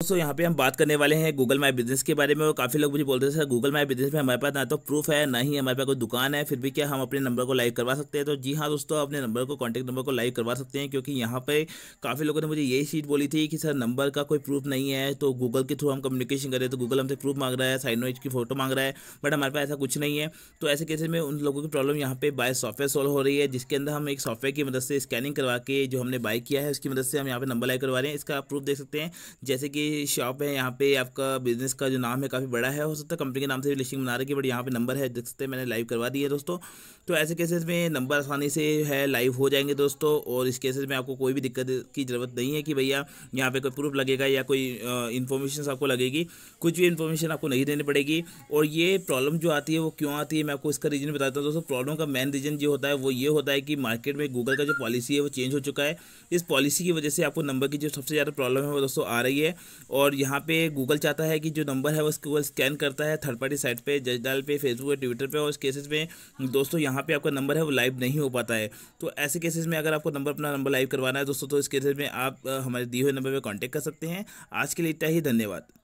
दोस्तों यहाँ पे हम बात करने वाले हैं गूगल माई बिजनेस के बारे में और काफ़ी लोग मुझे बोलते हैं सर गूगल माई बिजनेस में हमारे पास ना तो प्रूफ है ना ही हमारे पास कोई दुकान है फिर भी क्या हम अपने नंबर को लाइव करवा सकते हैं तो जी हाँ दोस्तों अपने नंबर को कॉन्टैक्ट नंबर को लाइव करवा सकते हैं क्योंकि यहाँ पे काफ़ी लोगों ने मुझे यही चीज़ बोली थी कि सर नंबर का कोई प्रूफ नहीं है तो गूगल के थ्रू हम कम्युनिकेशन करें तो गूगल हमसे प्रूफ मांग रहा है साइन की फोटो मांग रहा है बट हमारे पास ऐसा कुछ नहीं है तो ऐसे कैसे में उन लोगों की प्रॉब्लम यहाँ पे बाय सॉफ्टवेयर सॉल्व हो रही है जिसके अंदर हम एक सॉफ्टवेयर की मदद से स्कैनिंग करवा के जो हमने बाय किया है उसकी मदद से हम यहाँ पे नंबर लाइव करवा रहे हैं इसका प्रूफ देख सकते हैं जैसे कि की शॉप है यहाँ पे आपका बिजनेस का जो नाम है काफ़ी बड़ा है हो सकता है कंपनी के नाम से भी लिस्टिंग बना रखी है बट यहाँ पे नंबर है देख सकते हैं मैंने लाइव करवा दिया है दोस्तों तो ऐसे केसेस में नंबर आसानी से है लाइव हो जाएंगे दोस्तों और इस केसेस में आपको कोई भी दिक्कत की ज़रूरत नहीं है कि भैया यहाँ पर कोई प्रूफ लगेगा या कोई इन्फॉर्मेशन आपको लगेगी कुछ भी इन्फॉर्मेशन आपको नहीं देनी पड़ेगी और ये प्रॉब्लम जो आती है वो क्यों आती है मैं आपको इसका रीज़न बताता हूँ दोस्तों प्रॉब्लम का मेन रीज़न जो होता है वो ये होता है कि मार्केट में गूगल का जो पॉलिसी है वो चेंज हो चुका है इस पॉलिसी की वजह से आपको नंबर की जो सबसे ज़्यादा प्रॉब्लम है वो दोस्तों आ रही है और यहाँ पे गूगल चाहता है कि जो नंबर है वो स्कैन करता है थर्ड पार्टी साइट पे जज डाल पे फेसबुक पे ट्विटर पे और उस केसेस में दोस्तों यहाँ पे आपका नंबर है वो लाइव नहीं हो पाता है तो ऐसे केसेस में अगर आपको नंबर अपना नंबर लाइव करवाना है दोस्तों तो इस केसेस में आप हमारे दिए हुए नंबर पर कॉन्टैक्ट कर सकते हैं आज के लिए इतना ही धन्यवाद